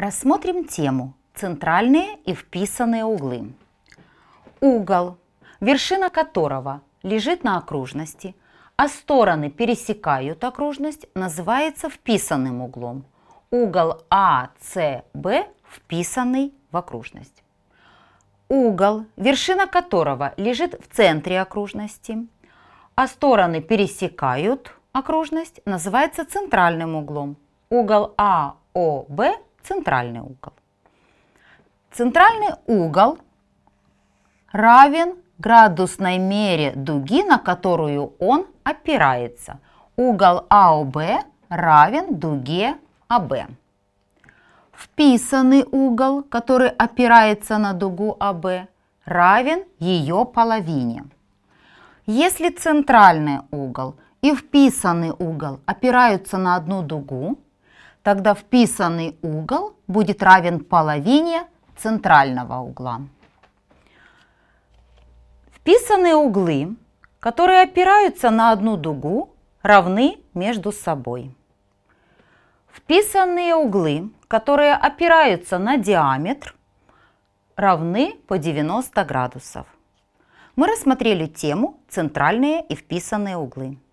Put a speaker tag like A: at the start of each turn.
A: Рассмотрим тему «Центральные и вписанные углы». Угол, вершина которого лежит на окружности, а стороны пересекают окружность, называется вписанным углом. Угол АЦБ вписанный в окружность. Угол, вершина которого лежит в центре окружности, а стороны пересекают окружность, называется центральным углом. Угол АОБ центральный угол. Центральный угол равен градусной мере дуги, на которую он опирается. Угол АОБ равен дуге АБ. Вписанный угол, который опирается на дугу АБ, равен ее половине. Если центральный угол и вписанный угол опираются на одну дугу, тогда вписанный угол будет равен половине центрального угла. Вписанные углы, которые опираются на одну дугу, равны между собой. Вписанные углы, которые опираются на диаметр, равны по 90 градусов. Мы рассмотрели тему «Центральные и вписанные углы».